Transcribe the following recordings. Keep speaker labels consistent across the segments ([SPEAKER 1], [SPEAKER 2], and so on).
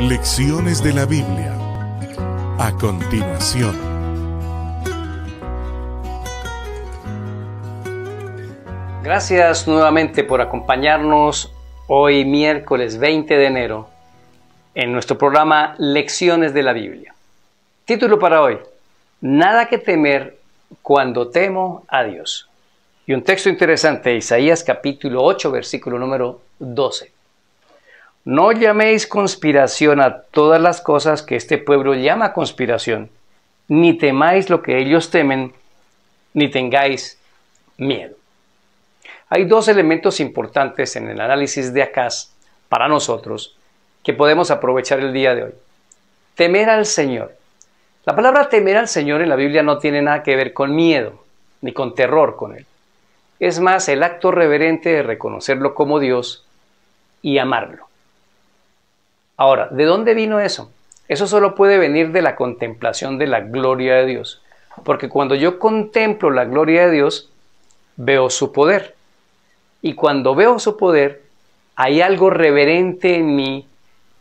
[SPEAKER 1] Lecciones de la Biblia. A continuación. Gracias nuevamente por acompañarnos hoy miércoles 20 de enero en nuestro programa Lecciones de la Biblia. Título para hoy. Nada que temer cuando temo a Dios. Y un texto interesante, Isaías capítulo 8, versículo número 12. No llaméis conspiración a todas las cosas que este pueblo llama conspiración, ni temáis lo que ellos temen, ni tengáis miedo. Hay dos elementos importantes en el análisis de Acaz para nosotros que podemos aprovechar el día de hoy. Temer al Señor. La palabra temer al Señor en la Biblia no tiene nada que ver con miedo ni con terror con Él. Es más el acto reverente de reconocerlo como Dios y amarlo. Ahora, ¿de dónde vino eso? Eso solo puede venir de la contemplación de la gloria de Dios. Porque cuando yo contemplo la gloria de Dios, veo su poder. Y cuando veo su poder, hay algo reverente en mí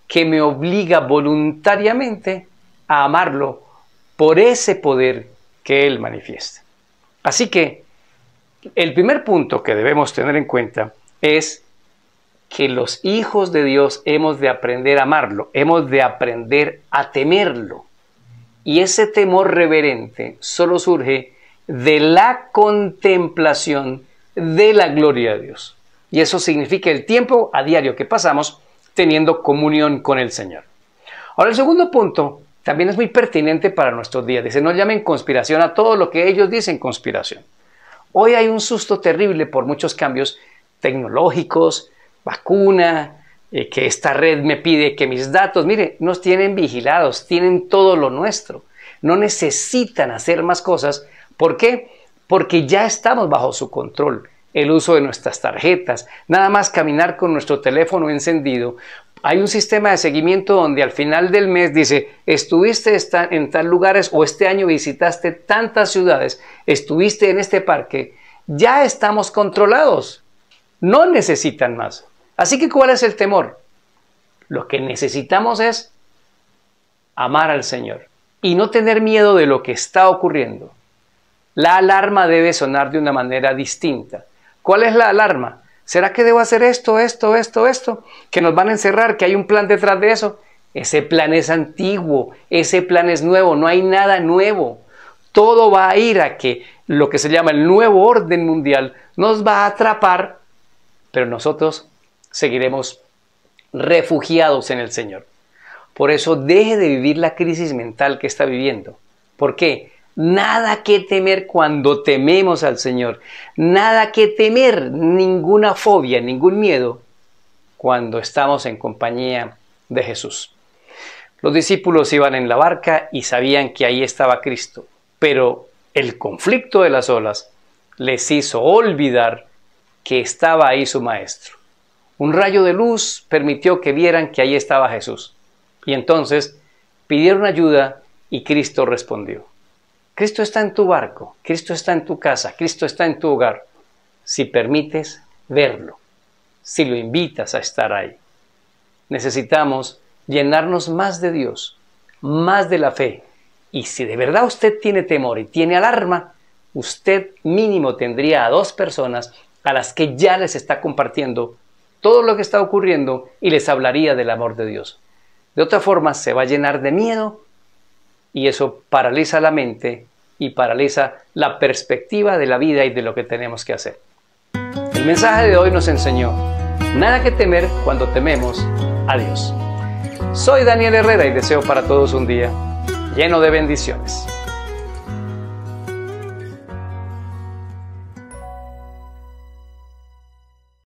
[SPEAKER 1] que me obliga voluntariamente a amarlo por ese poder que Él manifiesta. Así que el primer punto que debemos tener en cuenta es que los hijos de Dios hemos de aprender a amarlo, hemos de aprender a temerlo. Y ese temor reverente solo surge de la contemplación de la gloria de Dios. Y eso significa el tiempo a diario que pasamos teniendo comunión con el Señor. Ahora el segundo punto también es muy pertinente para nuestros días. Dice, no llamen conspiración a todo lo que ellos dicen conspiración. Hoy hay un susto terrible por muchos cambios tecnológicos, vacuna, eh, que esta red me pide que mis datos, mire, nos tienen vigilados, tienen todo lo nuestro. No necesitan hacer más cosas. ¿Por qué? Porque ya estamos bajo su control. El uso de nuestras tarjetas, nada más caminar con nuestro teléfono encendido. Hay un sistema de seguimiento donde al final del mes dice, estuviste en tal lugares o este año visitaste tantas ciudades, estuviste en este parque. Ya estamos controlados. No necesitan más. Así que ¿cuál es el temor? Lo que necesitamos es amar al Señor y no tener miedo de lo que está ocurriendo. La alarma debe sonar de una manera distinta. ¿Cuál es la alarma? ¿Será que debo hacer esto, esto, esto, esto? ¿Que nos van a encerrar? ¿Que hay un plan detrás de eso? Ese plan es antiguo, ese plan es nuevo, no hay nada nuevo. Todo va a ir a que lo que se llama el nuevo orden mundial nos va a atrapar, pero nosotros seguiremos refugiados en el Señor. Por eso deje de vivir la crisis mental que está viviendo. ¿Por qué? Nada que temer cuando tememos al Señor. Nada que temer, ninguna fobia, ningún miedo cuando estamos en compañía de Jesús. Los discípulos iban en la barca y sabían que ahí estaba Cristo, pero el conflicto de las olas les hizo olvidar que estaba ahí su Maestro. Un rayo de luz permitió que vieran que ahí estaba Jesús. Y entonces pidieron ayuda y Cristo respondió. Cristo está en tu barco, Cristo está en tu casa, Cristo está en tu hogar, si permites verlo, si lo invitas a estar ahí. Necesitamos llenarnos más de Dios, más de la fe. Y si de verdad usted tiene temor y tiene alarma, usted mínimo tendría a dos personas a las que ya les está compartiendo todo lo que está ocurriendo y les hablaría del amor de Dios. De otra forma, se va a llenar de miedo y eso paraliza la mente y paraliza la perspectiva de la vida y de lo que tenemos que hacer. El mensaje de hoy nos enseñó, nada que temer cuando tememos a Dios. Soy Daniel Herrera y deseo para todos un día lleno de bendiciones.